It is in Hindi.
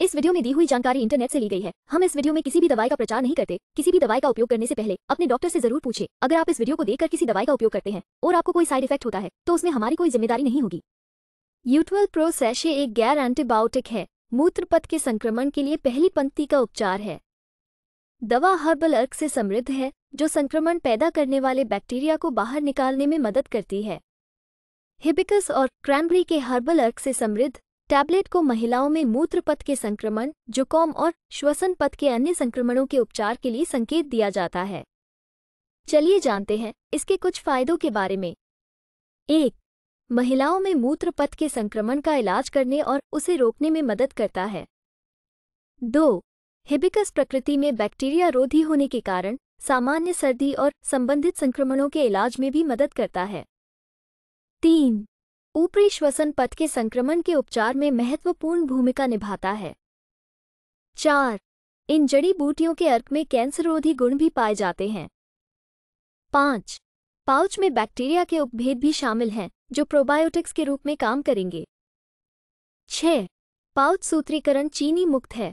इस वीडियो में दी हुई जानकारी इंटरनेट से ली गई है हम इस वीडियो में किसी भी दवाई का प्रचार नहीं करते किसी भी दवाई का उपयोग करने से पहले अपने डॉक्टर से जरूर पूछे अगर आप इस वीडियो को देखकर किसी दवाई का उपयोग करते हैं और आपको कोई साइड इफेक्ट होता है तो उसमें हमारी कोई जिम्मेदारी नहीं होगी यूटवल प्रोसैशे एक गैर एंटीबायोटिक है मूत्रपथ के संक्रमण के लिए पहली पंक्ति का उपचार है दवा हर्बल अर्क से समृद्ध है जो संक्रमण पैदा करने वाले बैक्टीरिया को बाहर निकालने में मदद करती है हिबिकस और क्रैनबरी के हर्बल अर्क से समृद्ध टैबलेट को महिलाओं में मूत्रपथ के संक्रमण जुकाम और श्वसन पथ के अन्य संक्रमणों के उपचार के लिए संकेत दिया जाता है चलिए जानते हैं इसके कुछ फायदों के बारे में एक महिलाओं में मूत्रपथ के संक्रमण का इलाज करने और उसे रोकने में मदद करता है दो हिबिकस प्रकृति में बैक्टीरिया रोधी होने के कारण सामान्य सर्दी और संबंधित संक्रमणों के इलाज में भी मदद करता है तीन ऊपरी श्वसन पथ के संक्रमण के उपचार में महत्वपूर्ण भूमिका निभाता है चार इन जड़ी बूटियों के अर्क में कैंसरोधी गुण भी पाए जाते हैं पांच पाउच में बैक्टीरिया के उपभेद भी शामिल हैं जो प्रोबायोटिक्स के रूप में काम करेंगे छ पाउच सूत्रीकरण चीनी मुक्त है